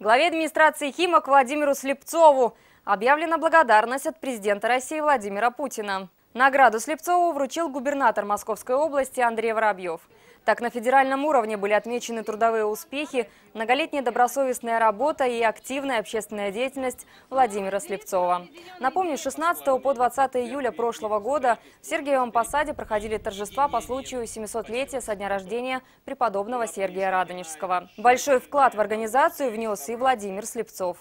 Главе администрации Химок Владимиру Слепцову объявлена благодарность от президента России Владимира Путина. Награду Слепцову вручил губернатор Московской области Андрей Воробьев. Так, на федеральном уровне были отмечены трудовые успехи, многолетняя добросовестная работа и активная общественная деятельность Владимира Слепцова. Напомню, с 16 по 20 июля прошлого года в Сергиевом Посаде проходили торжества по случаю 700-летия со дня рождения преподобного Сергия Радонежского. Большой вклад в организацию внес и Владимир Слепцов.